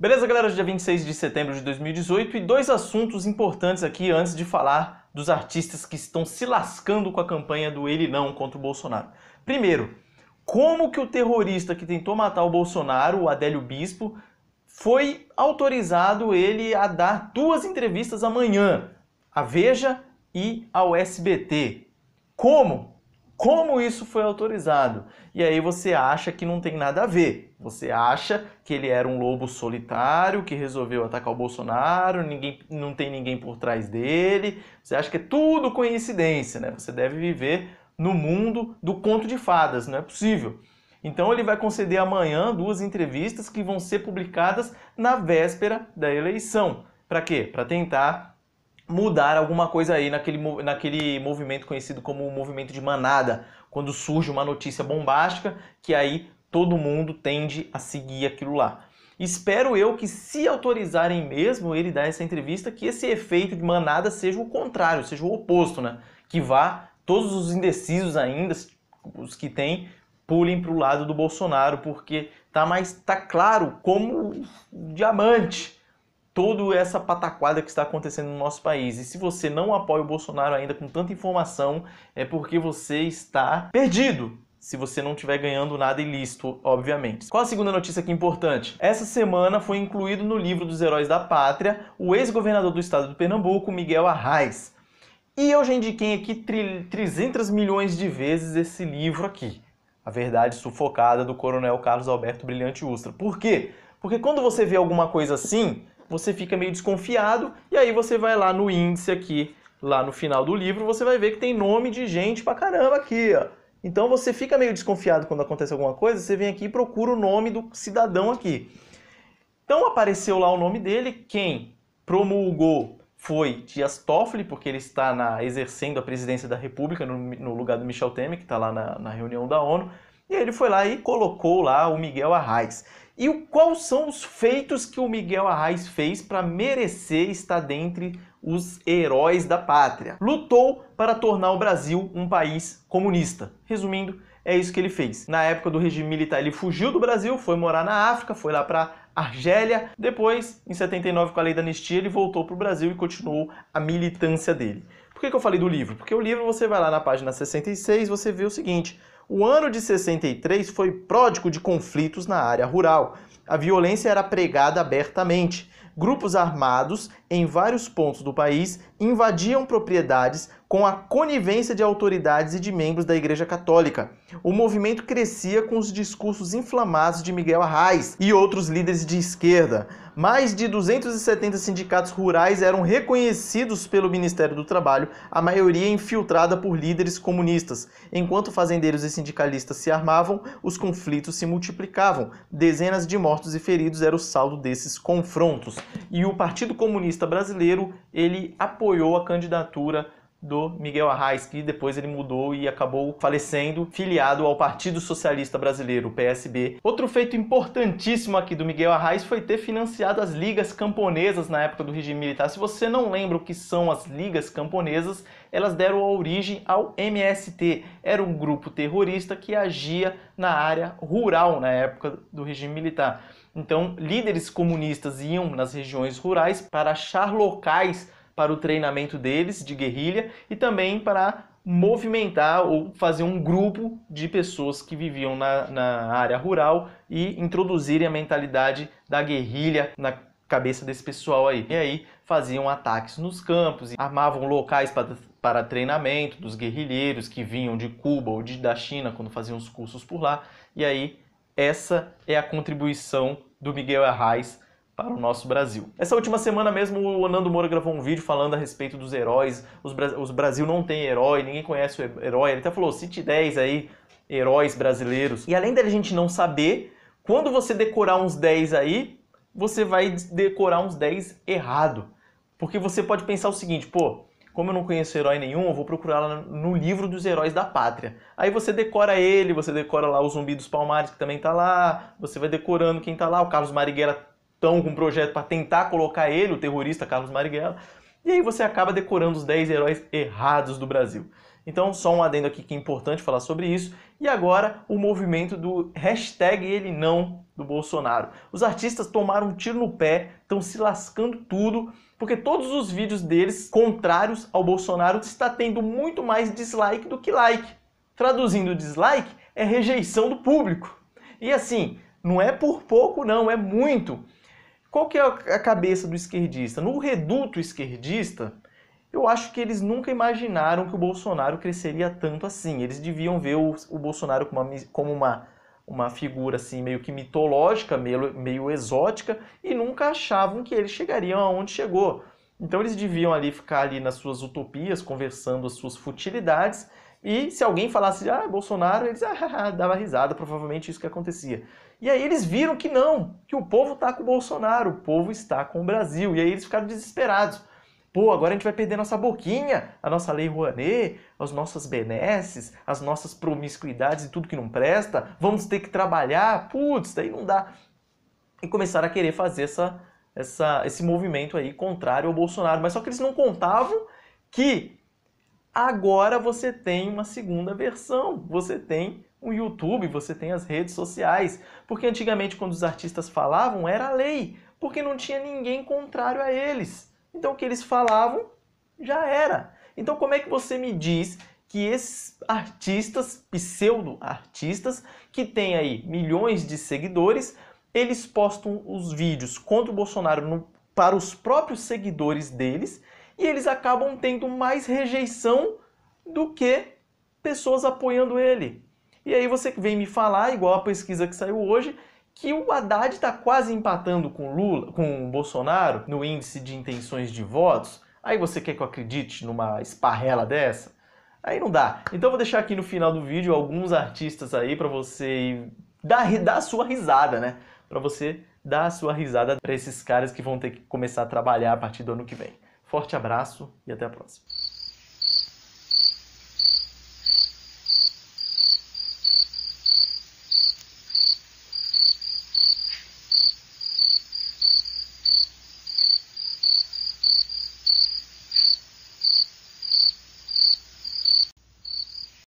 Beleza, galera? É dia 26 de setembro de 2018 e dois assuntos importantes aqui antes de falar dos artistas que estão se lascando com a campanha do Ele Não contra o Bolsonaro. Primeiro, como que o terrorista que tentou matar o Bolsonaro, o Adélio Bispo, foi autorizado ele a dar duas entrevistas amanhã, à Veja e ao SBT. Como? como isso foi autorizado. E aí você acha que não tem nada a ver. Você acha que ele era um lobo solitário que resolveu atacar o Bolsonaro, ninguém, não tem ninguém por trás dele. Você acha que é tudo coincidência, né? Você deve viver no mundo do conto de fadas, não é possível. Então ele vai conceder amanhã duas entrevistas que vão ser publicadas na véspera da eleição. Para quê? Para tentar mudar alguma coisa aí naquele, naquele movimento conhecido como o movimento de manada, quando surge uma notícia bombástica que aí todo mundo tende a seguir aquilo lá. Espero eu que, se autorizarem mesmo ele dar essa entrevista, que esse efeito de manada seja o contrário, seja o oposto, né? Que vá todos os indecisos ainda, os que têm, pulem para o lado do Bolsonaro, porque tá mais tá claro como diamante toda essa pataquada que está acontecendo no nosso país. E se você não apoia o Bolsonaro ainda com tanta informação, é porque você está perdido. Se você não estiver ganhando nada ilícito, obviamente. Qual a segunda notícia aqui importante? Essa semana foi incluído no livro dos Heróis da Pátria o ex-governador do estado do Pernambuco, Miguel Arraes. E eu já indiquei aqui 300 milhões de vezes esse livro aqui. A Verdade Sufocada, do Coronel Carlos Alberto Brilhante Ustra. Por quê? Porque quando você vê alguma coisa assim, você fica meio desconfiado e aí você vai lá no índice aqui, lá no final do livro, você vai ver que tem nome de gente pra caramba aqui, ó. Então você fica meio desconfiado quando acontece alguma coisa, você vem aqui e procura o nome do cidadão aqui. Então apareceu lá o nome dele, quem promulgou foi Dias Toffoli, porque ele está na, exercendo a presidência da República no, no lugar do Michel Temer, que está lá na, na reunião da ONU. E ele foi lá e colocou lá o Miguel Arraes. E quais são os feitos que o Miguel Arraes fez para merecer estar dentre os heróis da pátria? Lutou para tornar o Brasil um país comunista. Resumindo, é isso que ele fez. Na época do regime militar, ele fugiu do Brasil, foi morar na África, foi lá para Argélia. Depois, em 79, com a lei da anistia, ele voltou para o Brasil e continuou a militância dele. Por que, que eu falei do livro? Porque o livro você vai lá na página 66 você vê o seguinte: o ano de 63 foi pródigo de conflitos na área rural. A violência era pregada abertamente. Grupos armados em vários pontos do país, invadiam propriedades com a conivência de autoridades e de membros da Igreja Católica. O movimento crescia com os discursos inflamados de Miguel Arraes e outros líderes de esquerda. Mais de 270 sindicatos rurais eram reconhecidos pelo Ministério do Trabalho, a maioria infiltrada por líderes comunistas. Enquanto fazendeiros e sindicalistas se armavam, os conflitos se multiplicavam. Dezenas de mortos e feridos era o saldo desses confrontos. E o Partido Comunista brasileiro, ele apoiou a candidatura do Miguel Arraes, que depois ele mudou e acabou falecendo, filiado ao Partido Socialista Brasileiro, PSB. Outro feito importantíssimo aqui do Miguel Arraes foi ter financiado as ligas camponesas na época do regime militar. Se você não lembra o que são as ligas camponesas, elas deram origem ao MST. Era um grupo terrorista que agia na área rural na época do regime militar. Então, líderes comunistas iam nas regiões rurais para achar locais para o treinamento deles de guerrilha e também para movimentar ou fazer um grupo de pessoas que viviam na, na área rural e introduzirem a mentalidade da guerrilha na cabeça desse pessoal aí. E aí faziam ataques nos campos, armavam locais para, para treinamento dos guerrilheiros que vinham de Cuba ou de, da China quando faziam os cursos por lá. E aí essa é a contribuição do Miguel Arraes para o nosso Brasil. Essa última semana mesmo o Nando Moura gravou um vídeo falando a respeito dos heróis, os, Bra os Brasil não tem herói, ninguém conhece o herói, ele até falou, cite 10 aí, heróis brasileiros. E além da gente não saber, quando você decorar uns 10 aí, você vai decorar uns 10 errado. Porque você pode pensar o seguinte, pô, como eu não conheço herói nenhum, eu vou procurar lá no livro dos heróis da pátria. Aí você decora ele, você decora lá o Zumbi dos Palmares, que também tá lá, você vai decorando quem tá lá, o Carlos Marigueira estão com um projeto para tentar colocar ele, o terrorista Carlos Marighella, e aí você acaba decorando os 10 heróis errados do Brasil. Então, só um adendo aqui que é importante falar sobre isso. E agora, o movimento do hashtag ele não do Bolsonaro. Os artistas tomaram um tiro no pé, estão se lascando tudo, porque todos os vídeos deles contrários ao Bolsonaro está tendo muito mais dislike do que like. Traduzindo dislike, é rejeição do público. E assim, não é por pouco não, é muito. Qual que é a cabeça do esquerdista? No reduto esquerdista, eu acho que eles nunca imaginaram que o Bolsonaro cresceria tanto assim. Eles deviam ver o, o Bolsonaro como uma, como uma, uma figura assim meio que mitológica, meio, meio exótica, e nunca achavam que ele chegaria aonde chegou. Então eles deviam ali ficar ali nas suas utopias, conversando as suas futilidades, e se alguém falasse, ah, Bolsonaro, eles ah, dava risada, provavelmente isso que acontecia. E aí eles viram que não, que o povo está com o Bolsonaro, o povo está com o Brasil. E aí eles ficaram desesperados. Pô, agora a gente vai perder nossa boquinha, a nossa lei Rouanet, as nossas benesses, as nossas promiscuidades e tudo que não presta. Vamos ter que trabalhar, putz, daí não dá. E começaram a querer fazer essa, essa, esse movimento aí contrário ao Bolsonaro. Mas só que eles não contavam que Agora você tem uma segunda versão, você tem o YouTube, você tem as redes sociais. Porque antigamente, quando os artistas falavam, era lei, porque não tinha ninguém contrário a eles. Então, o que eles falavam já era. Então, como é que você me diz que esses artistas, pseudo-artistas, que têm aí milhões de seguidores, eles postam os vídeos contra o Bolsonaro no, para os próprios seguidores deles e eles acabam tendo mais rejeição do que pessoas apoiando ele. E aí você vem me falar, igual a pesquisa que saiu hoje, que o Haddad está quase empatando com Lula, com o Bolsonaro no índice de intenções de votos. Aí você quer que eu acredite numa esparrela dessa? Aí não dá. Então eu vou deixar aqui no final do vídeo alguns artistas aí para você dar, dar a sua risada, né? Para você dar a sua risada para esses caras que vão ter que começar a trabalhar a partir do ano que vem. Forte abraço e até a próxima.